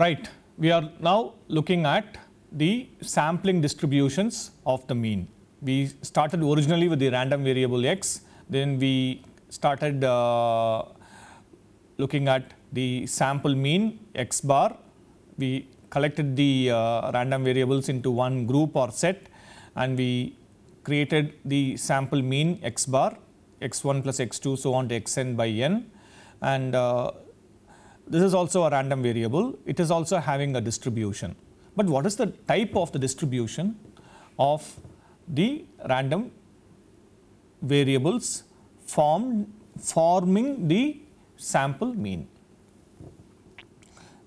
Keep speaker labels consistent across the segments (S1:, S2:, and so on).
S1: Right, we are now looking at the sampling distributions of the mean. We started originally with the random variable x, then we started uh, looking at the sample mean x bar. We collected the uh, random variables into one group or set and we created the sample mean x bar x1 plus x2 so on to xn by n and uh, this is also a random variable. It is also having a distribution. But what is the type of the distribution of the random variables formed, forming the sample mean?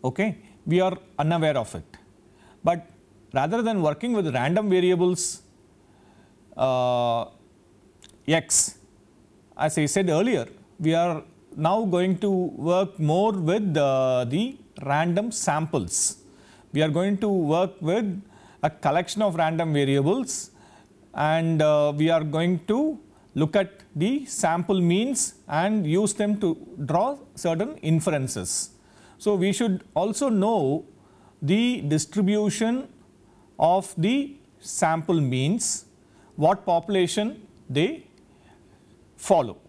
S1: Okay, we are unaware of it. But rather than working with random variables uh, x, as I said earlier, we are now going to work more with uh, the random samples. We are going to work with a collection of random variables and uh, we are going to look at the sample means and use them to draw certain inferences. So, we should also know the distribution of the sample means, what population they follow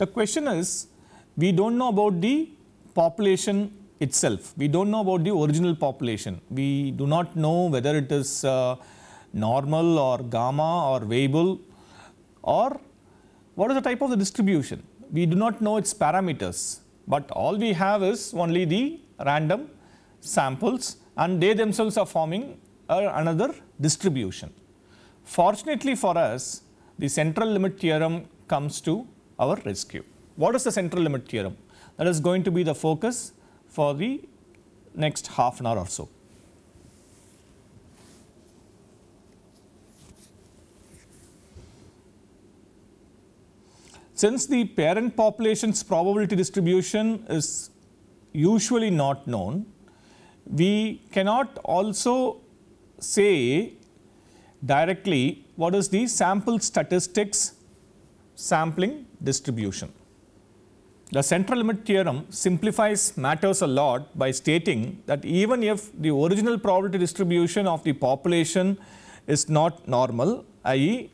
S1: the question is we don't know about the population itself. We don't know about the original population. We do not know whether it is uh, normal or gamma or Weibull or what is the type of the distribution. We do not know its parameters, but all we have is only the random samples and they themselves are forming uh, another distribution. Fortunately for us, the central limit theorem comes to our rescue. What is the central limit theorem? That is going to be the focus for the next half an hour or so. Since the parent population's probability distribution is usually not known, we cannot also say directly what is the sample statistics sampling distribution. The central limit theorem simplifies matters a lot by stating that even if the original probability distribution of the population is not normal, i.e.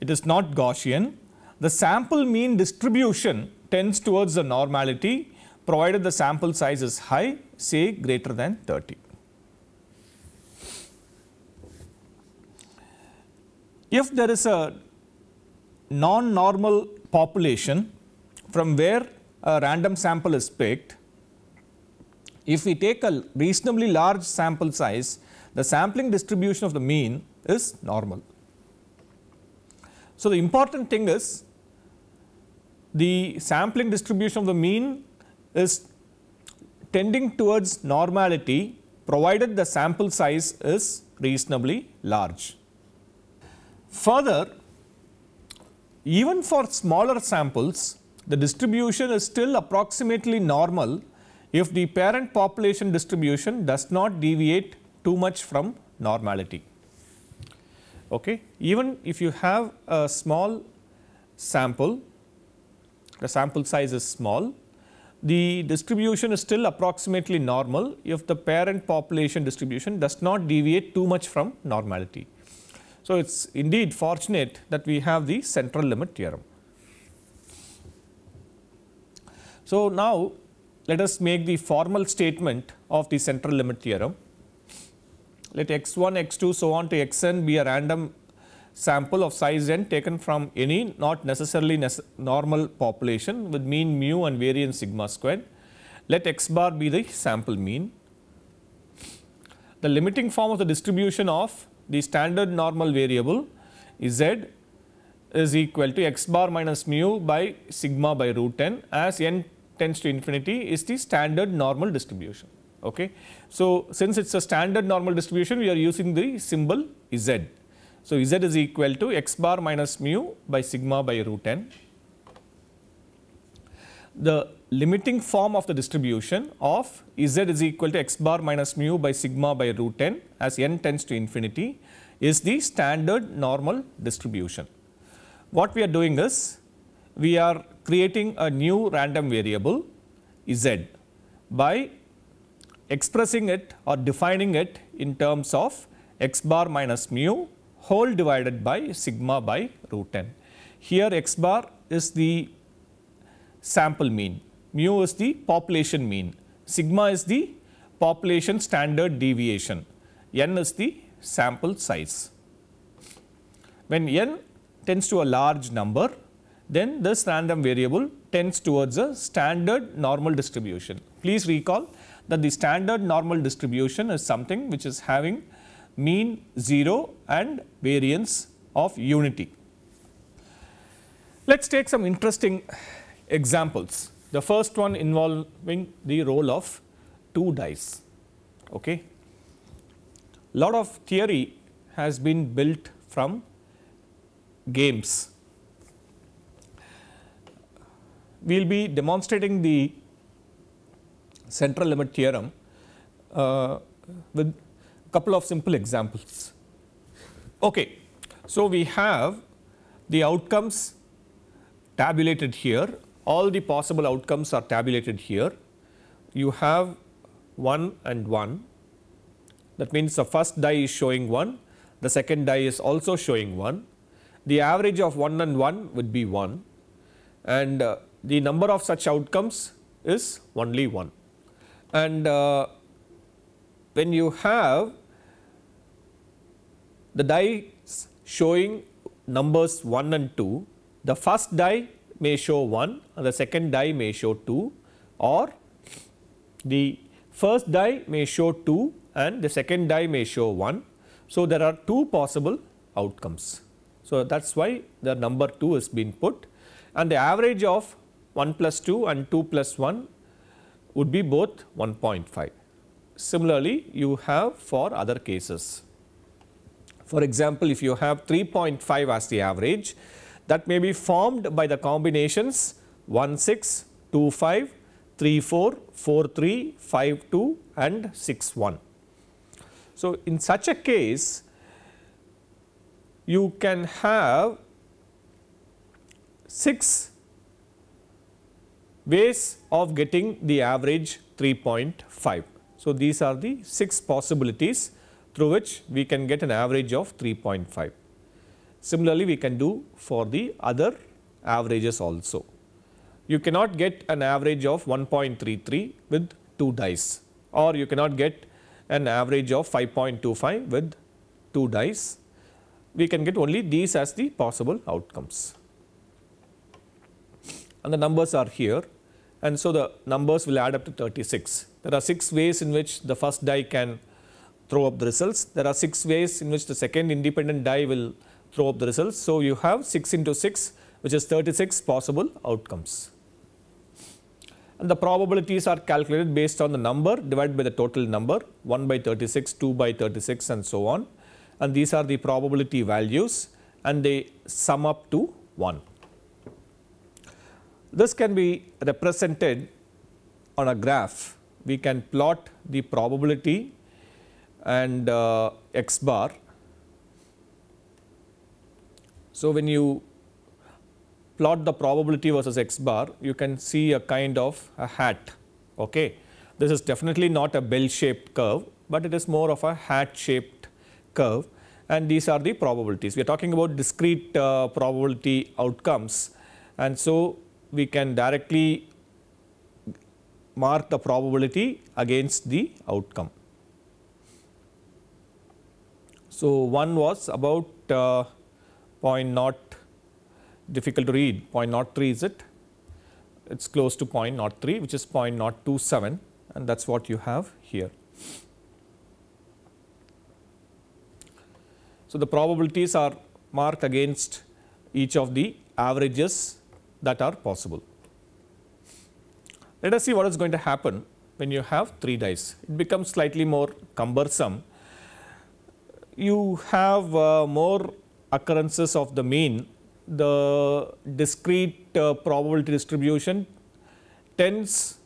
S1: it is not Gaussian, the sample mean distribution tends towards the normality provided the sample size is high, say greater than 30. If there is a non-normal population from where a random sample is picked, if we take a reasonably large sample size, the sampling distribution of the mean is normal. So, the important thing is the sampling distribution of the mean is tending towards normality provided the sample size is reasonably large. Further, even for smaller samples, the distribution is still approximately normal if the parent population distribution does not deviate too much from normality. Okay. Even if you have a small sample, the sample size is small, the distribution is still approximately normal if the parent population distribution does not deviate too much from normality. So, it is indeed fortunate that we have the central limit theorem. So, now let us make the formal statement of the central limit theorem. Let x1, x2 so on to xn be a random sample of size n taken from any not necessarily normal population with mean mu and variance sigma squared. Let x bar be the sample mean. The limiting form of the distribution of the standard normal variable z is equal to x bar minus mu by sigma by root n as n tends to infinity is the standard normal distribution. Okay. So, since it is a standard normal distribution we are using the symbol z. So, z is equal to x bar minus mu by sigma by root n the limiting form of the distribution of z is equal to x bar minus mu by sigma by root n as n tends to infinity is the standard normal distribution. What we are doing is we are creating a new random variable z by expressing it or defining it in terms of x bar minus mu whole divided by sigma by root n. Here x bar is the sample mean, mu is the population mean, sigma is the population standard deviation, n is the sample size. When n tends to a large number, then this random variable tends towards a standard normal distribution. Please recall that the standard normal distribution is something which is having mean 0 and variance of unity. Let us take some interesting examples. The first one involving the role of two dice. Okay. Lot of theory has been built from games. We will be demonstrating the central limit theorem uh, with a couple of simple examples. Okay. So, we have the outcomes tabulated here all the possible outcomes are tabulated here. You have 1 and 1 that means the first die is showing 1, the second die is also showing 1. The average of 1 and 1 would be 1 and uh, the number of such outcomes is only 1. And uh, when you have the dice showing numbers 1 and 2, the first die may show 1 and the second die may show 2 or the first die may show 2 and the second die may show 1. So, there are 2 possible outcomes. So, that is why the number 2 has been put and the average of 1 plus 2 and 2 plus 1 would be both 1.5. Similarly, you have for other cases. For example, if you have 3.5 as the average, that may be formed by the combinations 1 6, 2 5, 3 4, 4 3, 5 2 and 6 1. So, in such a case you can have 6 ways of getting the average 3.5. So, these are the 6 possibilities through which we can get an average of 3.5. Similarly, we can do for the other averages also. You cannot get an average of 1.33 with 2 dice or you cannot get an average of 5.25 with 2 dice. We can get only these as the possible outcomes. And the numbers are here and so the numbers will add up to 36. There are 6 ways in which the first die can throw up the results. There are 6 ways in which the second independent die will throw up the results. So, you have 6 into 6 which is 36 possible outcomes. And the probabilities are calculated based on the number divided by the total number 1 by 36, 2 by 36 and so on. And these are the probability values and they sum up to 1. This can be represented on a graph. We can plot the probability and uh, x bar so when you plot the probability versus x bar, you can see a kind of a hat. Okay. This is definitely not a bell-shaped curve, but it is more of a hat-shaped curve and these are the probabilities. We are talking about discrete uh, probability outcomes and so we can directly mark the probability against the outcome. So, one was about uh, point not difficult to read point not 3 is it it is close to point not 3 which is point not 27 and that is what you have here. So, the probabilities are marked against each of the averages that are possible. Let us see what is going to happen when you have 3 dice. It becomes slightly more cumbersome. You have uh, more occurrences of the mean, the discrete uh, probability distribution tends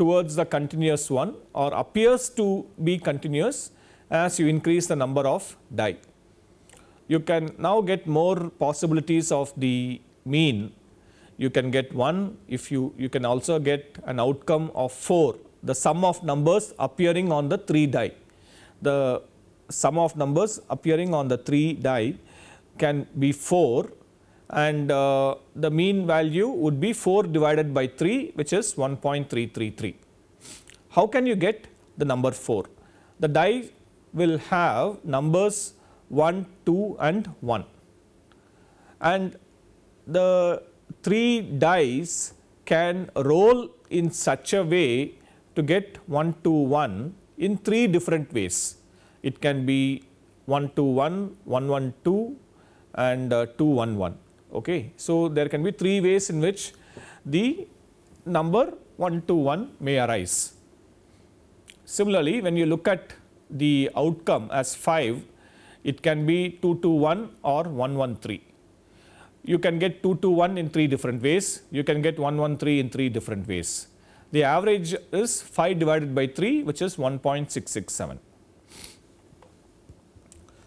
S1: towards the continuous one or appears to be continuous as you increase the number of die. You can now get more possibilities of the mean. You can get 1 if you, you can also get an outcome of 4, the sum of numbers appearing on the 3 die. The sum of numbers appearing on the 3 die can be 4 and uh, the mean value would be 4 divided by 3 which is 1.333. How can you get the number 4? The die will have numbers 1, 2 and 1 and the 3 dice can roll in such a way to get 1 to 1 in 3 different ways. It can be 1 2, 1, 1 1 2 and uh, 211. Okay. So, there can be three ways in which the number 121 may arise. Similarly, when you look at the outcome as 5, it can be 221 or 113. You can get 221 in three different ways, you can get 113 in three different ways. The average is 5 divided by 3 which is 1.667.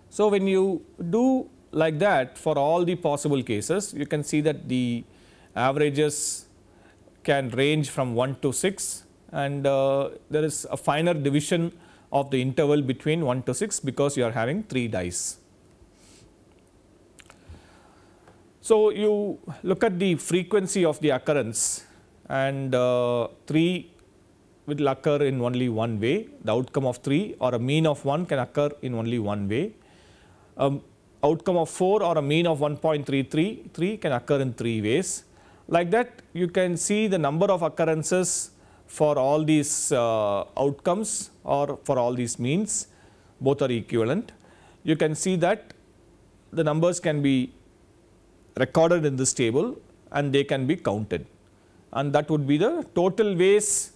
S1: So, when you do like that for all the possible cases you can see that the averages can range from 1 to 6 and uh, there is a finer division of the interval between 1 to 6 because you are having 3 dice. So, you look at the frequency of the occurrence and uh, 3 will occur in only one way the outcome of 3 or a mean of 1 can occur in only one way. Um, outcome of 4 or a mean of 1.333 can occur in three ways. Like that you can see the number of occurrences for all these uh, outcomes or for all these means both are equivalent. You can see that the numbers can be recorded in this table and they can be counted and that would be the total ways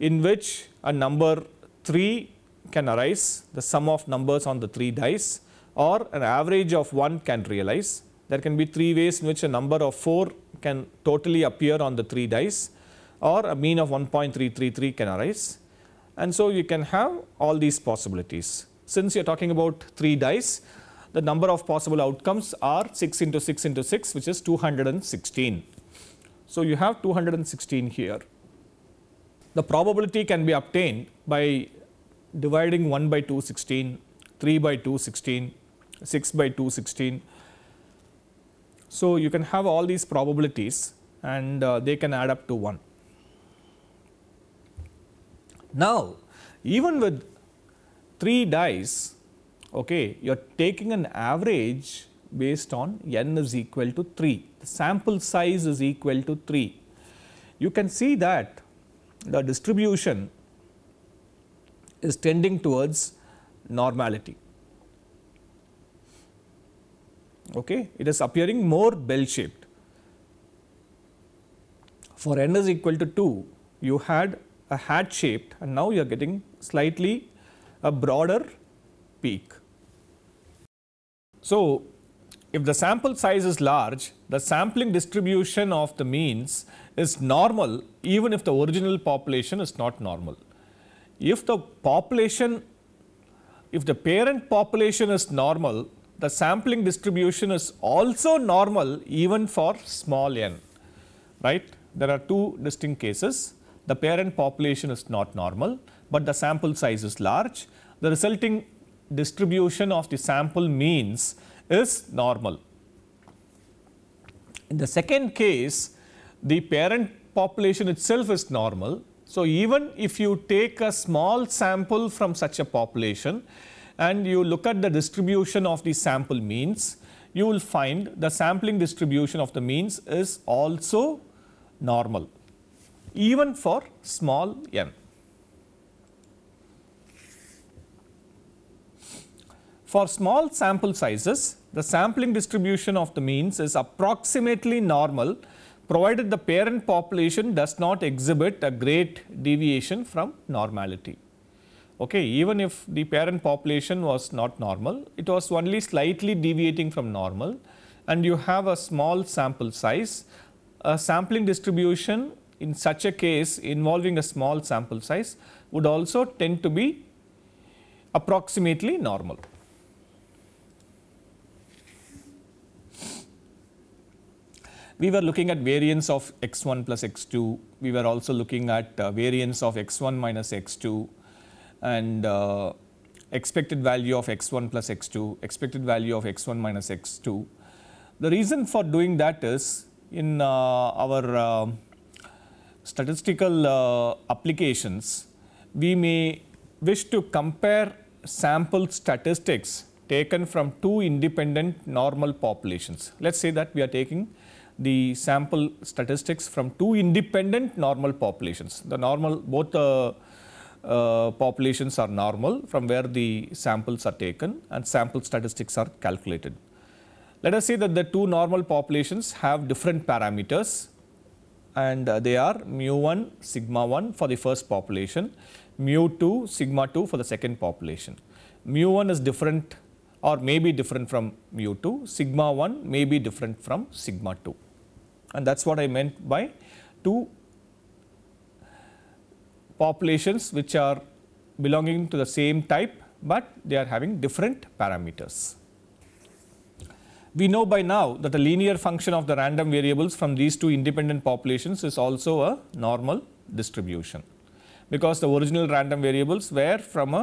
S1: in which a number 3 can arise the sum of numbers on the 3 dice or an average of 1 can realize. There can be three ways in which a number of 4 can totally appear on the three dice or a mean of 1.333 can arise. And so you can have all these possibilities. Since you're talking about three dice, the number of possible outcomes are 6 into 6 into 6 which is 216. So you have 216 here. The probability can be obtained by dividing 1 by 216, 3 by 216, 6 by 2 16. So, you can have all these probabilities and uh, they can add up to 1. Now, even with 3 dice, okay, you are taking an average based on n is equal to 3, the sample size is equal to 3. You can see that the distribution is tending towards normality. okay? it is appearing more bell shaped. For n is equal to 2, you had a hat shaped and now you are getting slightly a broader peak. So, if the sample size is large, the sampling distribution of the means is normal even if the original population is not normal. If the population, if the parent population is normal, the sampling distribution is also normal even for small n, right. There are two distinct cases. The parent population is not normal, but the sample size is large. The resulting distribution of the sample means is normal. In the second case, the parent population itself is normal. So, even if you take a small sample from such a population, and you look at the distribution of the sample means, you will find the sampling distribution of the means is also normal, even for small n. For small sample sizes, the sampling distribution of the means is approximately normal provided the parent population does not exhibit a great deviation from normality. Okay, even if the parent population was not normal, it was only slightly deviating from normal and you have a small sample size. A sampling distribution in such a case involving a small sample size would also tend to be approximately normal. We were looking at variance of x1 plus x2, we were also looking at uh, variance of x1 minus x2, and uh, expected value of x1 plus x2, expected value of x1 minus x2. The reason for doing that is in uh, our uh, statistical uh, applications, we may wish to compare sample statistics taken from two independent normal populations. Let's say that we are taking the sample statistics from two independent normal populations. The normal, both the uh, uh, populations are normal from where the samples are taken and sample statistics are calculated. Let us say that the two normal populations have different parameters and uh, they are mu 1, sigma 1 for the first population, mu 2, sigma 2 for the second population. Mu 1 is different or may be different from mu 2, sigma 1 may be different from sigma 2 and that is what I meant by two populations which are belonging to the same type, but they are having different parameters. We know by now that the linear function of the random variables from these two independent populations is also a normal distribution because the original random variables were from a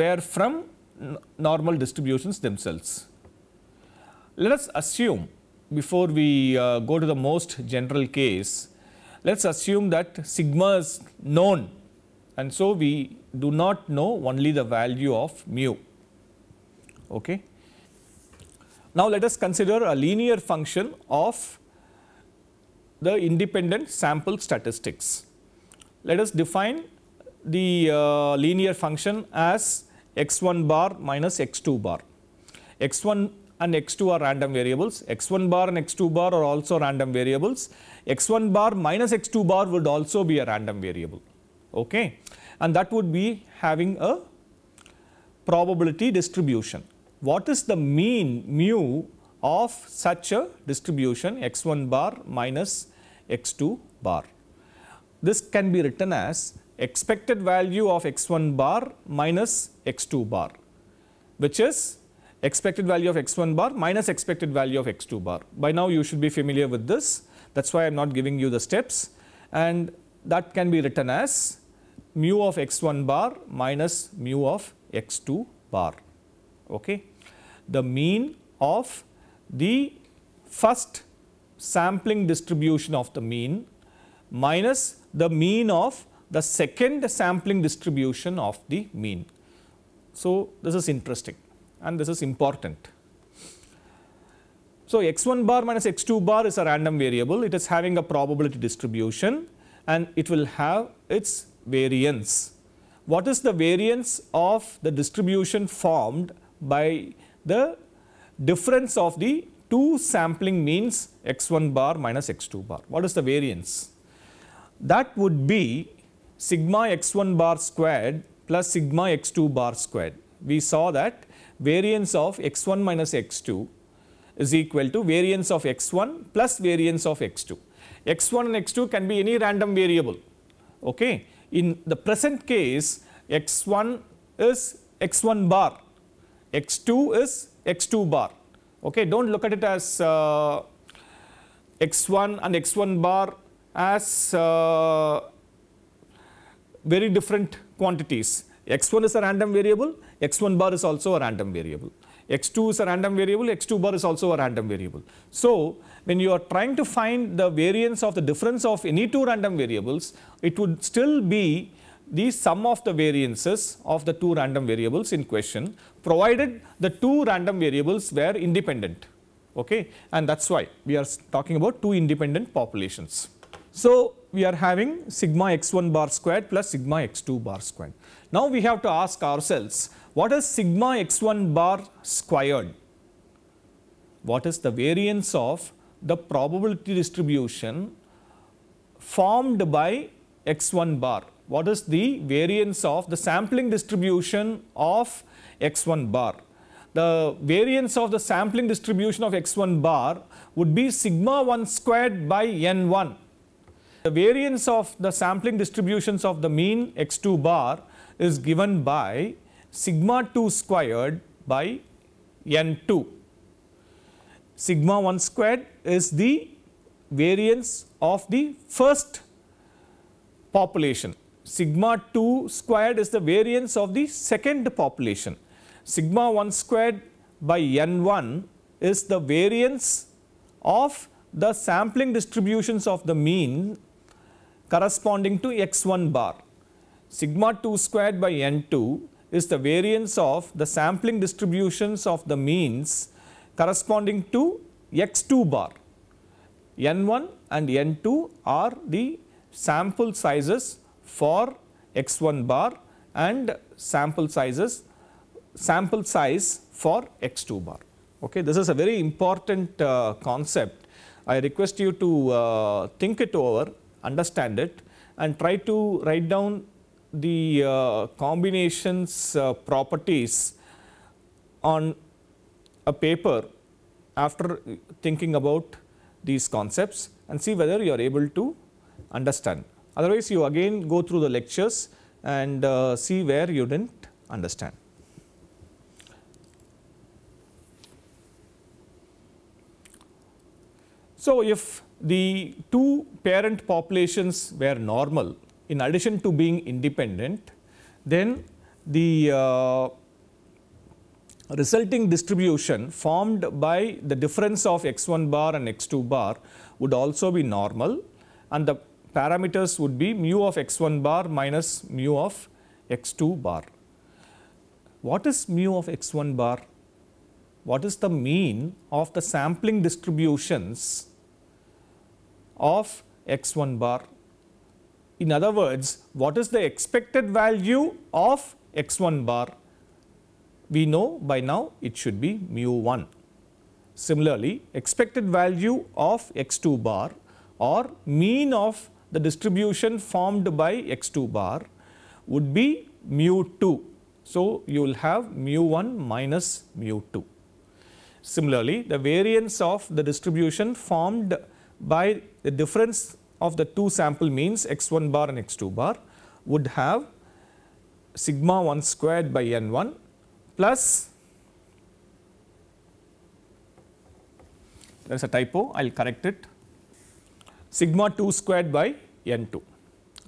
S1: were from normal distributions themselves. Let us assume before we uh, go to the most general case let us assume that sigma is known and so we do not know only the value of mu. Okay. Now, let us consider a linear function of the independent sample statistics. Let us define the uh, linear function as x1 bar minus x2 bar. x1 and x2 are random variables, x1 bar and x2 bar are also random variables x1 bar minus x2 bar would also be a random variable. Okay? And that would be having a probability distribution. What is the mean mu of such a distribution x1 bar minus x2 bar? This can be written as expected value of x1 bar minus x2 bar, which is expected value of x1 bar minus expected value of x2 bar. By now you should be familiar with this that is why I am not giving you the steps and that can be written as mu of x1 bar minus mu of x2 bar. Okay. The mean of the first sampling distribution of the mean minus the mean of the second sampling distribution of the mean. So, this is interesting and this is important. So x1 bar minus x2 bar is a random variable. It is having a probability distribution and it will have its variance. What is the variance of the distribution formed by the difference of the two sampling means x1 bar minus x2 bar. What is the variance? That would be sigma x1 bar squared plus sigma x2 bar squared. We saw that variance of x1 minus x2 is equal to variance of x1 plus variance of x2. x1 and x2 can be any random variable. Okay. In the present case, x1 is x1 bar, x2 is x2 bar. Okay. Do not look at it as uh, x1 and x1 bar as uh, very different quantities. x1 is a random variable, x1 bar is also a random variable x2 is a random variable, x2 bar is also a random variable. So when you are trying to find the variance of the difference of any two random variables, it would still be the sum of the variances of the two random variables in question, provided the two random variables were independent. Okay? And that is why we are talking about two independent populations. So we are having sigma x1 bar squared plus sigma x2 bar squared. Now we have to ask ourselves what is sigma x1 bar squared? What is the variance of the probability distribution formed by x1 bar? What is the variance of the sampling distribution of x1 bar? The variance of the sampling distribution of x1 bar would be sigma 1 squared by n1. The variance of the sampling distributions of the mean x2 bar is given by sigma 2 squared by n 2. Sigma 1 squared is the variance of the first population. Sigma 2 squared is the variance of the second population. Sigma 1 squared by n 1 is the variance of the sampling distributions of the mean corresponding to x 1 bar. Sigma 2 squared by n 2 is the variance of the sampling distributions of the means corresponding to x2 bar. n1 and n2 are the sample sizes for x1 bar and sample sizes sample size for x2 bar. Okay, this is a very important uh, concept. I request you to uh, think it over, understand it and try to write down the uh, combinations uh, properties on a paper after thinking about these concepts and see whether you are able to understand. Otherwise, you again go through the lectures and uh, see where you did not understand. So, if the two parent populations were normal in addition to being independent, then the uh, resulting distribution formed by the difference of x1 bar and x2 bar would also be normal and the parameters would be mu of x1 bar minus mu of x2 bar. What is mu of x1 bar? What is the mean of the sampling distributions of x1 bar in other words, what is the expected value of x1 bar? We know by now it should be mu 1. Similarly, expected value of x2 bar or mean of the distribution formed by x2 bar would be mu 2. So, you will have mu 1 minus mu 2. Similarly, the variance of the distribution formed by the difference of the two sample means x1 bar and x2 bar would have sigma 1 squared by n1 plus there is a typo I will correct it sigma 2 squared by n2.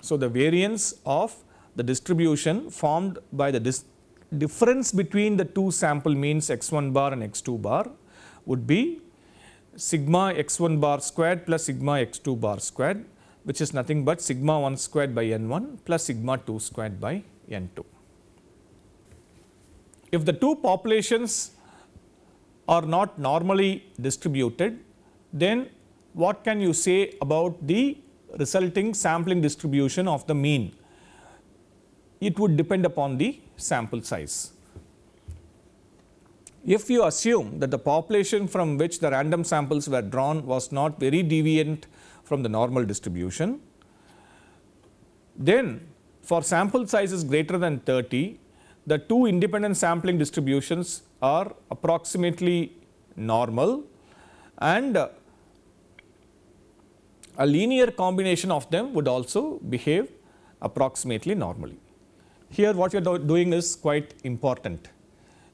S1: So, the variance of the distribution formed by the difference between the two sample means x1 bar and x2 bar would be sigma x1 bar squared plus sigma x2 bar squared which is nothing but sigma 1 squared by n1 plus sigma 2 squared by n2. If the two populations are not normally distributed, then what can you say about the resulting sampling distribution of the mean? It would depend upon the sample size if you assume that the population from which the random samples were drawn was not very deviant from the normal distribution, then for sample sizes greater than 30, the two independent sampling distributions are approximately normal and uh, a linear combination of them would also behave approximately normally. Here what we are do doing is quite important.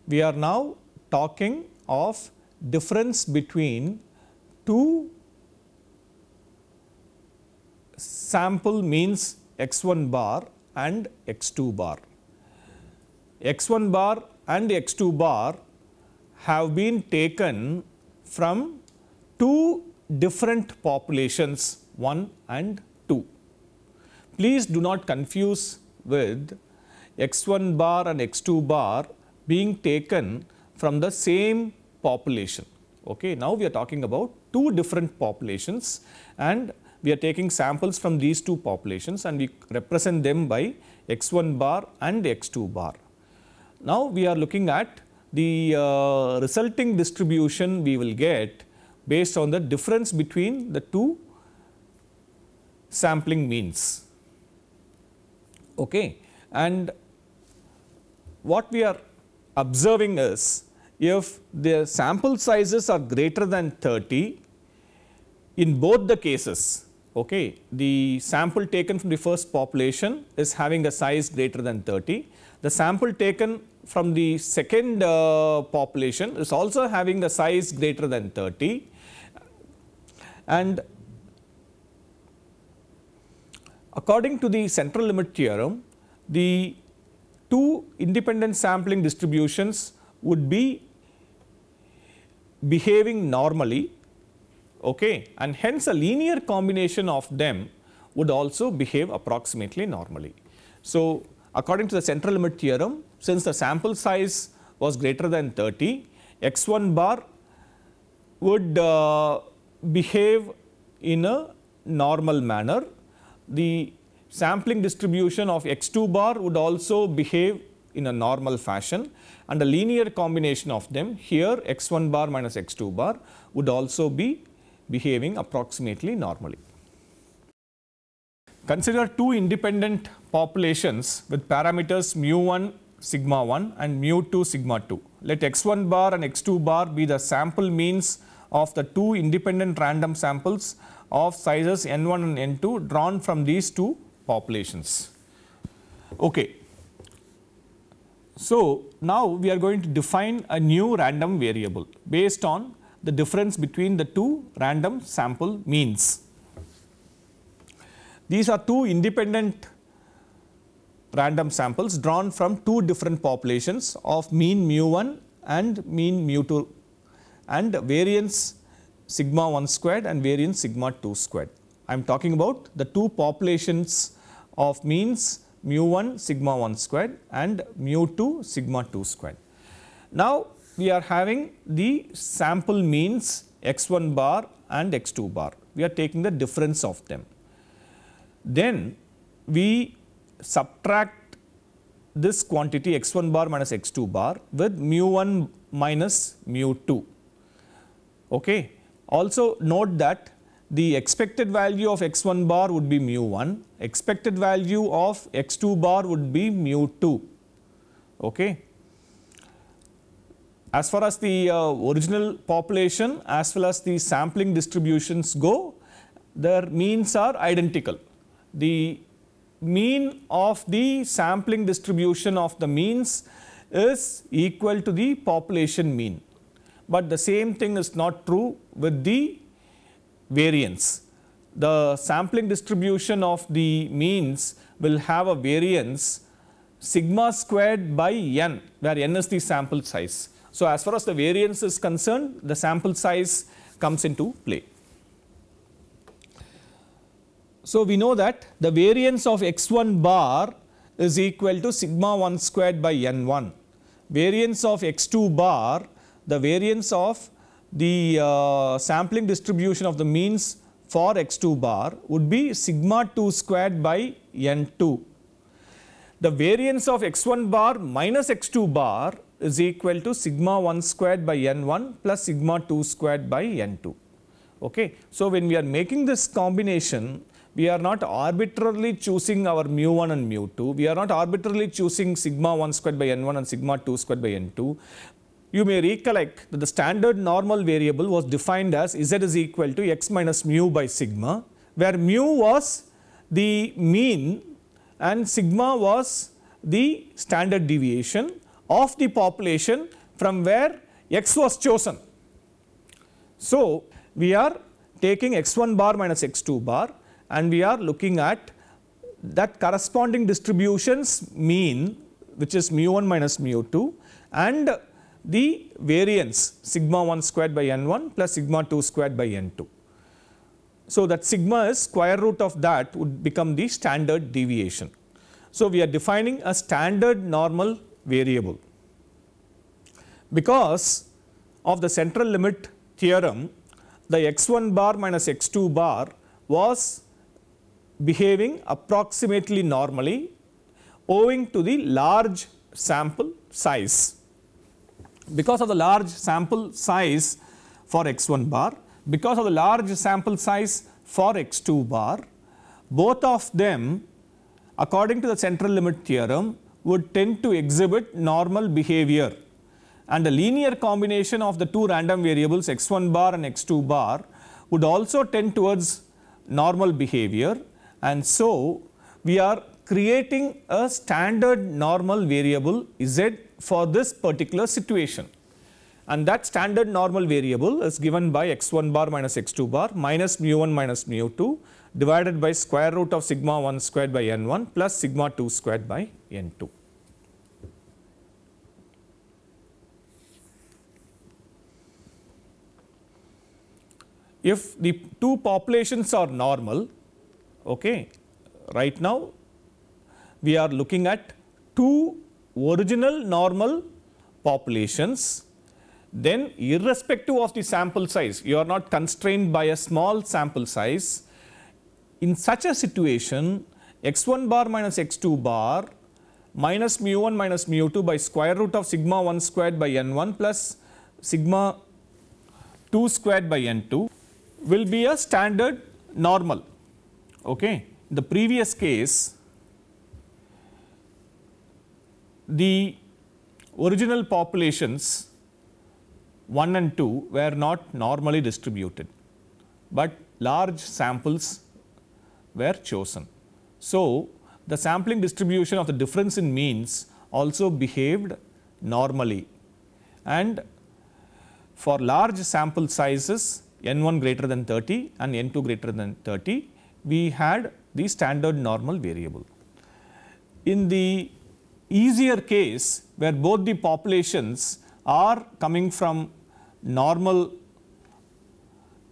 S1: We are now talking of difference between two sample means x1 bar and x2 bar. x1 bar and x2 bar have been taken from two different populations 1 and 2. Please do not confuse with x1 bar and x2 bar being taken from the same population. Okay, now we are talking about two different populations and we are taking samples from these two populations and we represent them by x1 bar and x2 bar. Now we are looking at the uh, resulting distribution we will get based on the difference between the two sampling means. Okay. And what we are observing is if the sample sizes are greater than 30 in both the cases, okay, the sample taken from the first population is having a size greater than 30. The sample taken from the second uh, population is also having a size greater than 30 and according to the central limit theorem, the two independent sampling distributions would be behaving normally okay and hence a linear combination of them would also behave approximately normally. So, according to the central limit theorem since the sample size was greater than 30 x1 bar would uh, behave in a normal manner. The sampling distribution of x2 bar would also behave in a normal fashion and a linear combination of them here x1 bar minus x2 bar would also be behaving approximately normally. Consider two independent populations with parameters mu1 sigma 1 and mu2 sigma 2. Let x1 bar and x2 bar be the sample means of the two independent random samples of sizes n1 and n2 drawn from these two populations. Okay, so now we are going to define a new random variable based on the difference between the two random sample means. These are two independent random samples drawn from two different populations of mean mu1 and mean mu2 and variance sigma 1 squared and variance sigma 2 squared. I am talking about the two populations of means mu 1 sigma 1 squared and mu 2 sigma 2 squared. Now, we are having the sample means x1 bar and x2 bar. We are taking the difference of them. Then we subtract this quantity x1 bar minus x2 bar with mu 1 minus mu 2. Okay. Also note that the expected value of x1 bar would be mu1, expected value of x2 bar would be mu2. Okay. As far as the uh, original population as well as the sampling distributions go, their means are identical. The mean of the sampling distribution of the means is equal to the population mean. But the same thing is not true with the variance. The sampling distribution of the means will have a variance sigma squared by n where n is the sample size. So, as far as the variance is concerned the sample size comes into play. So, we know that the variance of x1 bar is equal to sigma 1 squared by n1. Variance of x2 bar, the variance of the uh, sampling distribution of the means for x2 bar would be sigma 2 squared by n2. The variance of x1 bar minus x2 bar is equal to sigma 1 squared by n1 plus sigma 2 squared by n2. Okay. So, when we are making this combination, we are not arbitrarily choosing our mu 1 and mu 2. We are not arbitrarily choosing sigma 1 squared by n1 and sigma 2 squared by n2 you may recollect that the standard normal variable was defined as z is equal to x minus mu by sigma, where mu was the mean and sigma was the standard deviation of the population from where x was chosen. So, we are taking x1 bar minus x2 bar and we are looking at that corresponding distributions mean which is mu 1 minus mu 2 and the variance sigma 1 squared by n1 plus sigma 2 squared by n2. So, that sigma is square root of that would become the standard deviation. So, we are defining a standard normal variable. Because of the central limit theorem, the x1 bar minus x2 bar was behaving approximately normally owing to the large sample size because of the large sample size for x1 bar, because of the large sample size for x2 bar, both of them according to the central limit theorem would tend to exhibit normal behavior and the linear combination of the two random variables x1 bar and x2 bar would also tend towards normal behavior and so we are creating a standard normal variable z for this particular situation. And that standard normal variable is given by x1 bar minus x2 bar minus mu1 minus mu2 divided by square root of sigma 1 squared by n1 plus sigma 2 squared by n2. If the two populations are normal, okay, right now we are looking at two original normal populations, then irrespective of the sample size, you are not constrained by a small sample size. In such a situation, x1 bar minus x2 bar minus mu 1 minus mu 2 by square root of sigma 1 squared by n1 plus sigma 2 squared by n2 will be a standard normal. Okay. In the previous case, the original populations 1 and 2 were not normally distributed, but large samples were chosen. So, the sampling distribution of the difference in means also behaved normally and for large sample sizes n1 greater than 30 and n2 greater than 30 we had the standard normal variable. In the easier case where both the populations are coming from normal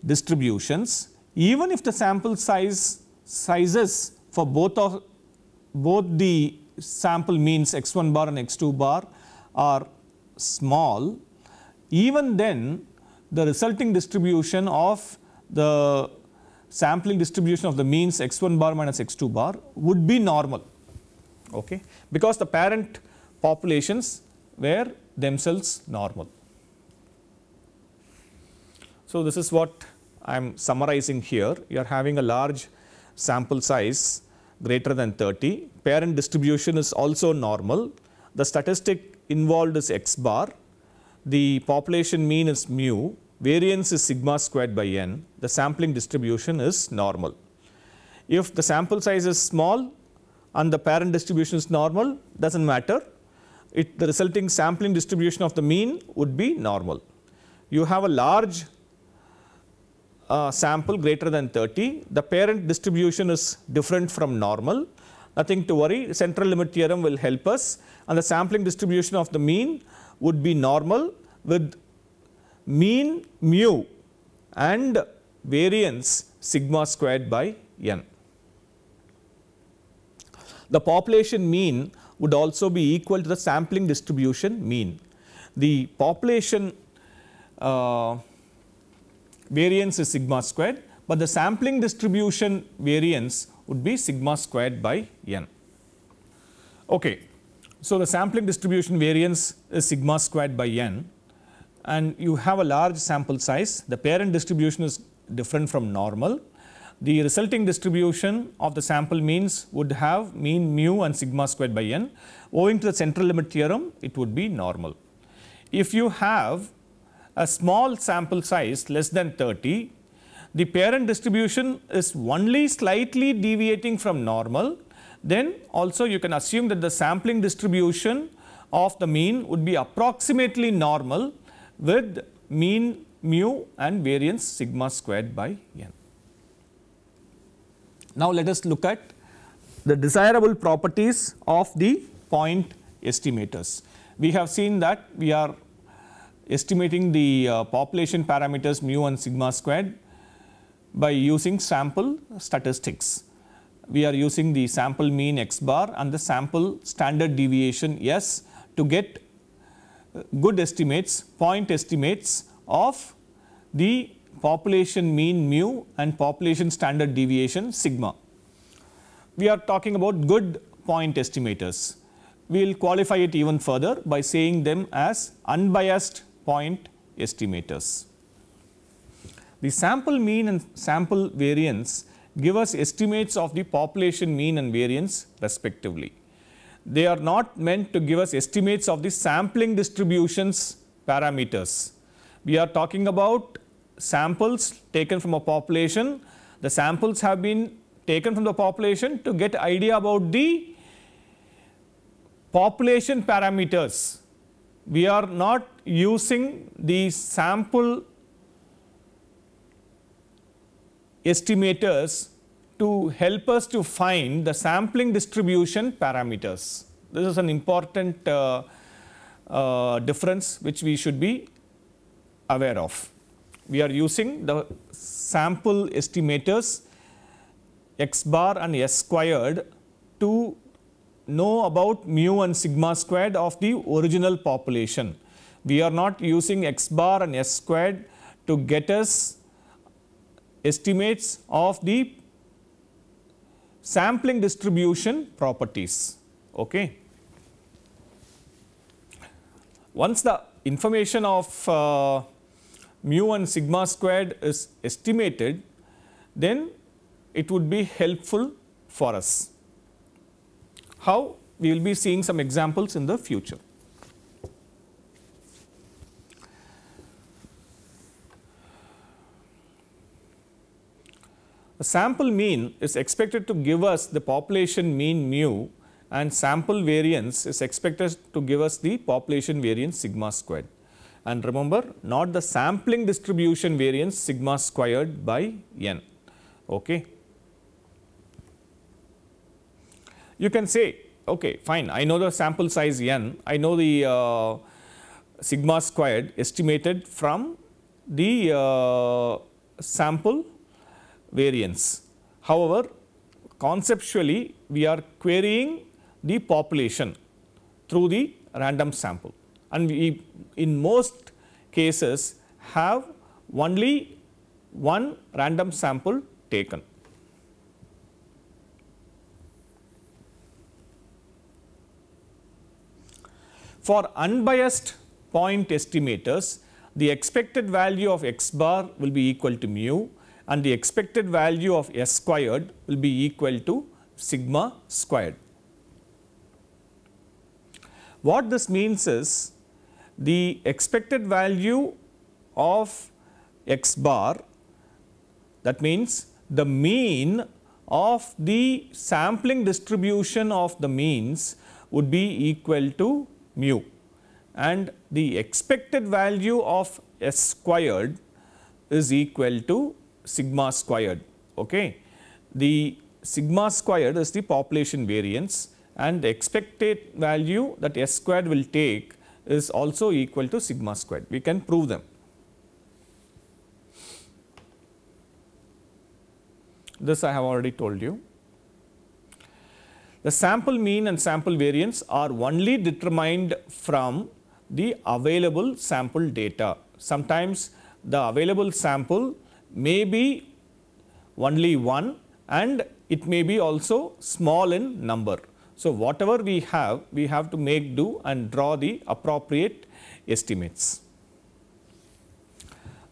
S1: distributions, even if the sample size sizes for both of both the sample means x1 bar and x2 bar are small, even then the resulting distribution of the sampling distribution of the means x1 bar minus x2 bar would be normal okay, because the parent populations were themselves normal. So, this is what I am summarizing here. You are having a large sample size greater than 30. Parent distribution is also normal. The statistic involved is x bar. The population mean is mu. Variance is sigma squared by n. The sampling distribution is normal. If the sample size is small, and the parent distribution is normal, does not matter. It, the resulting sampling distribution of the mean would be normal. You have a large uh, sample greater than 30, the parent distribution is different from normal, nothing to worry, central limit theorem will help us and the sampling distribution of the mean would be normal with mean mu and variance sigma squared by n. The population mean would also be equal to the sampling distribution mean. The population uh, variance is sigma squared, but the sampling distribution variance would be sigma squared by n. Okay. So, the sampling distribution variance is sigma squared by n and you have a large sample size. The parent distribution is different from normal the resulting distribution of the sample means would have mean mu and sigma squared by n. Owing to the central limit theorem, it would be normal. If you have a small sample size less than 30, the parent distribution is only slightly deviating from normal, then also you can assume that the sampling distribution of the mean would be approximately normal with mean mu and variance sigma squared by n. Now let us look at the desirable properties of the point estimators. We have seen that we are estimating the uh, population parameters mu and sigma squared by using sample statistics. We are using the sample mean x bar and the sample standard deviation s to get uh, good estimates, point estimates of the population mean mu and population standard deviation sigma. We are talking about good point estimators. We will qualify it even further by saying them as unbiased point estimators. The sample mean and sample variance give us estimates of the population mean and variance respectively. They are not meant to give us estimates of the sampling distributions parameters. We are talking about samples taken from a population. The samples have been taken from the population to get idea about the population parameters. We are not using the sample estimators to help us to find the sampling distribution parameters. This is an important uh, uh, difference which we should be aware of we are using the sample estimators x bar and s squared to know about mu and sigma squared of the original population. We are not using x bar and s squared to get us estimates of the sampling distribution properties. Okay. Once the information of uh, mu and sigma squared is estimated, then it would be helpful for us. How? We will be seeing some examples in the future. A sample mean is expected to give us the population mean mu and sample variance is expected to give us the population variance sigma squared. And remember, not the sampling distribution variance sigma squared by n. Okay. You can say, okay, fine, I know the sample size n, I know the uh, sigma squared estimated from the uh, sample variance. However, conceptually we are querying the population through the random sample and we in most cases have only one random sample taken. For unbiased point estimators, the expected value of x bar will be equal to mu and the expected value of s squared will be equal to sigma squared. What this means is the expected value of x bar that means the mean of the sampling distribution of the means would be equal to mu and the expected value of s squared is equal to sigma squared. Okay. The sigma squared is the population variance and the expected value that s squared will take is also equal to sigma squared. We can prove them. This I have already told you. The sample mean and sample variance are only determined from the available sample data. Sometimes the available sample may be only one and it may be also small in number. So whatever we have, we have to make do and draw the appropriate estimates.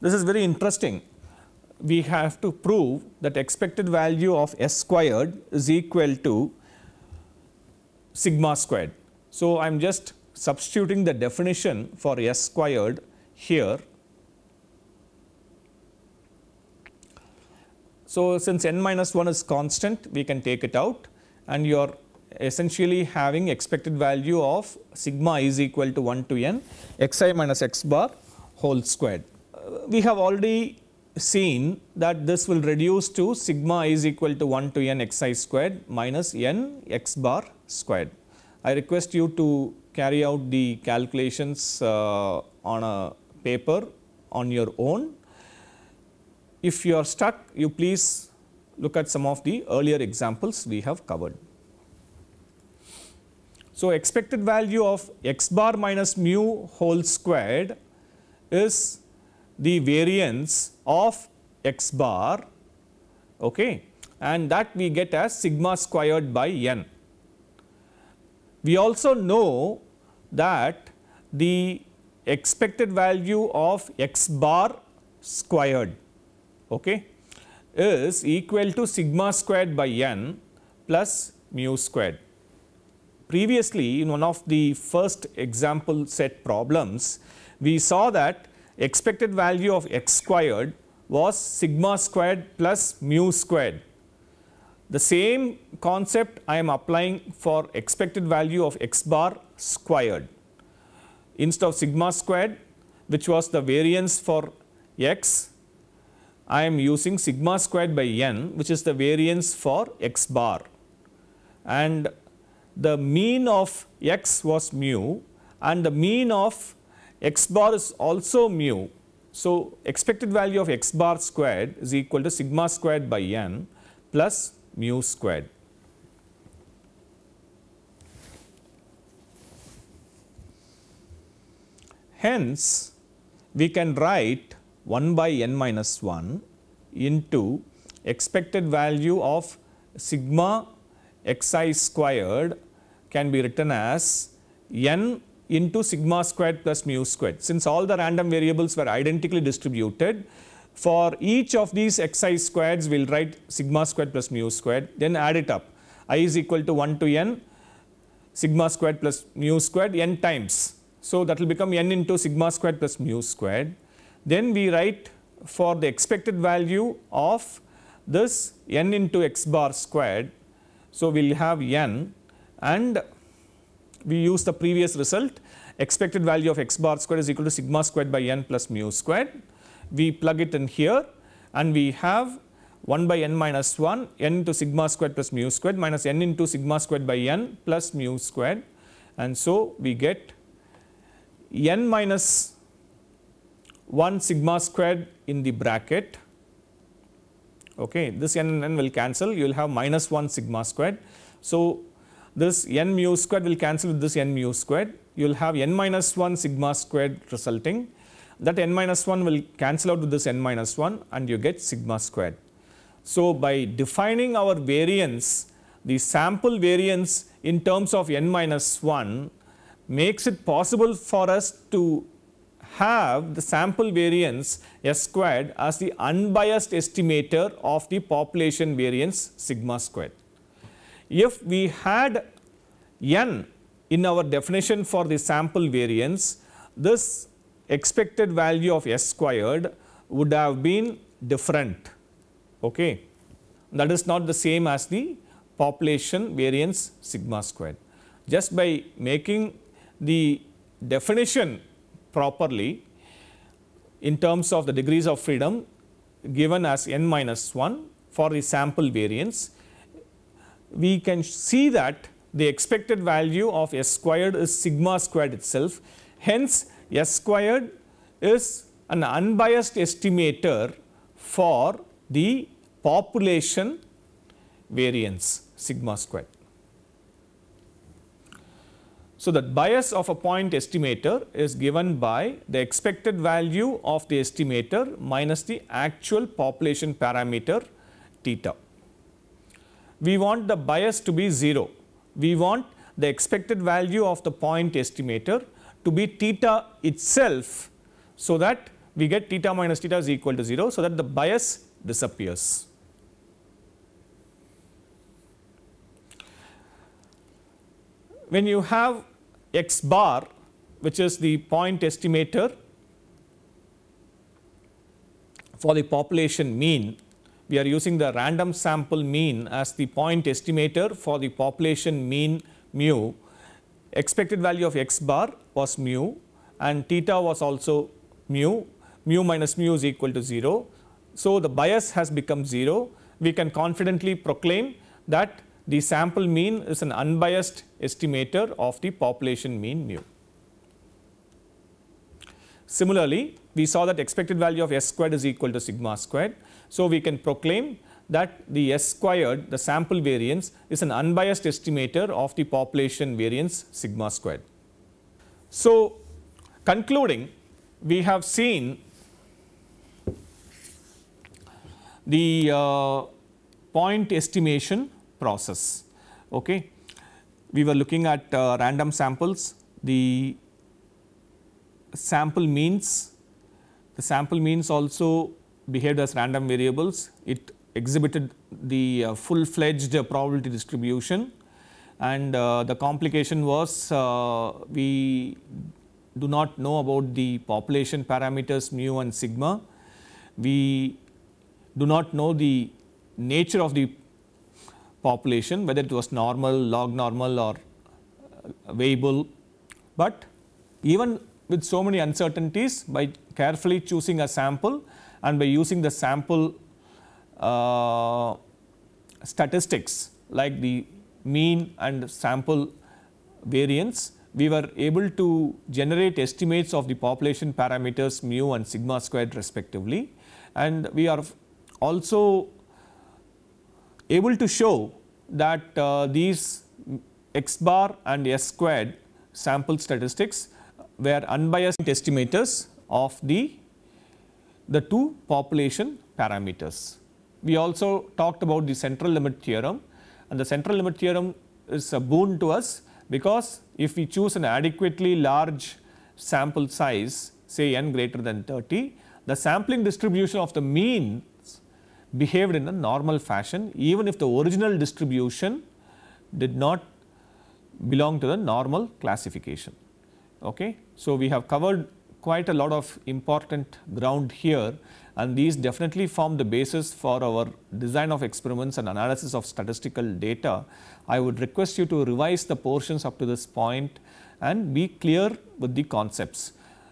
S1: This is very interesting. We have to prove that expected value of S squared is equal to sigma squared. So I am just substituting the definition for S squared here. So since n minus 1 is constant, we can take it out and your essentially having expected value of sigma is equal to 1 to n xi minus x bar whole squared. Uh, we have already seen that this will reduce to sigma is equal to 1 to n xi squared minus n x bar squared. I request you to carry out the calculations uh, on a paper on your own. If you are stuck, you please look at some of the earlier examples we have covered. So expected value of x bar minus mu whole squared is the variance of x bar okay and that we get as sigma squared by n. We also know that the expected value of x bar squared okay is equal to sigma squared by n plus mu squared previously in one of the first example set problems, we saw that expected value of x squared was sigma squared plus mu squared. The same concept I am applying for expected value of x bar squared. Instead of sigma squared which was the variance for x, I am using sigma squared by n which is the variance for x bar and the mean of x was mu and the mean of x bar is also mu. So, expected value of x bar squared is equal to sigma squared by n plus mu squared. Hence, we can write 1 by n minus 1 into expected value of sigma xi squared can be written as n into sigma squared plus mu squared. Since all the random variables were identically distributed, for each of these xi squares we will write sigma squared plus mu squared, then add it up. i is equal to 1 to n sigma squared plus mu squared n times. So, that will become n into sigma squared plus mu squared. Then we write for the expected value of this n into x bar squared. So, we will have n and we use the previous result expected value of x bar square is equal to sigma squared by n plus mu squared. We plug it in here and we have 1 by n minus 1 n into sigma squared plus mu squared minus n into sigma squared by n plus mu squared and so we get n minus 1 sigma squared in the bracket okay this n and n will cancel you will have minus 1 sigma squared. So, this n mu squared will cancel with this n mu squared. You will have n minus 1 sigma squared resulting. That n minus 1 will cancel out with this n minus 1 and you get sigma squared. So, by defining our variance, the sample variance in terms of n minus 1 makes it possible for us to have the sample variance S squared as the unbiased estimator of the population variance sigma squared if we had n in our definition for the sample variance, this expected value of s squared would have been different. Okay. That is not the same as the population variance sigma squared. Just by making the definition properly in terms of the degrees of freedom given as n minus 1 for the sample variance, we can see that the expected value of S squared is sigma squared itself. Hence, S squared is an unbiased estimator for the population variance sigma squared. So, the bias of a point estimator is given by the expected value of the estimator minus the actual population parameter theta we want the bias to be 0. We want the expected value of the point estimator to be theta itself so that we get theta minus theta is equal to 0 so that the bias disappears. When you have x bar which is the point estimator for the population mean we are using the random sample mean as the point estimator for the population mean mu. Expected value of x bar was mu and theta was also mu, mu minus mu is equal to 0. So, the bias has become 0. We can confidently proclaim that the sample mean is an unbiased estimator of the population mean mu. Similarly, we saw that expected value of s squared is equal to sigma squared. So, we can proclaim that the s squared, the sample variance is an unbiased estimator of the population variance sigma squared. So, concluding we have seen the uh, point estimation process. Okay. We were looking at uh, random samples, the sample means, the sample means also behaved as random variables. It exhibited the uh, full-fledged probability distribution and uh, the complication was uh, we do not know about the population parameters mu and sigma. We do not know the nature of the population whether it was normal, log normal or uh, variable, but even with so many uncertainties by carefully choosing a sample and by using the sample uh, statistics like the mean and sample variance, we were able to generate estimates of the population parameters mu and sigma squared respectively. And we are also able to show that uh, these x bar and s squared sample statistics were unbiased estimators of the, the two population parameters. We also talked about the central limit theorem and the central limit theorem is a boon to us because if we choose an adequately large sample size say n greater than 30, the sampling distribution of the means behaved in a normal fashion even if the original distribution did not belong to the normal classification. Okay. So, we have covered quite a lot of important ground here and these definitely form the basis for our design of experiments and analysis of statistical data. I would request you to revise the portions up to this point and be clear with the concepts.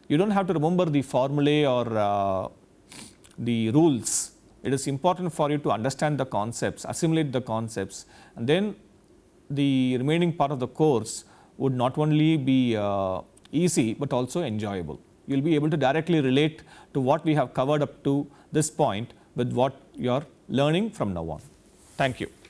S1: You do not have to remember the formulae or uh, the rules. It is important for you to understand the concepts, assimilate the concepts and then the remaining part of the course would not only be uh, easy, but also enjoyable you will be able to directly relate to what we have covered up to this point with what you are learning from now on. Thank you.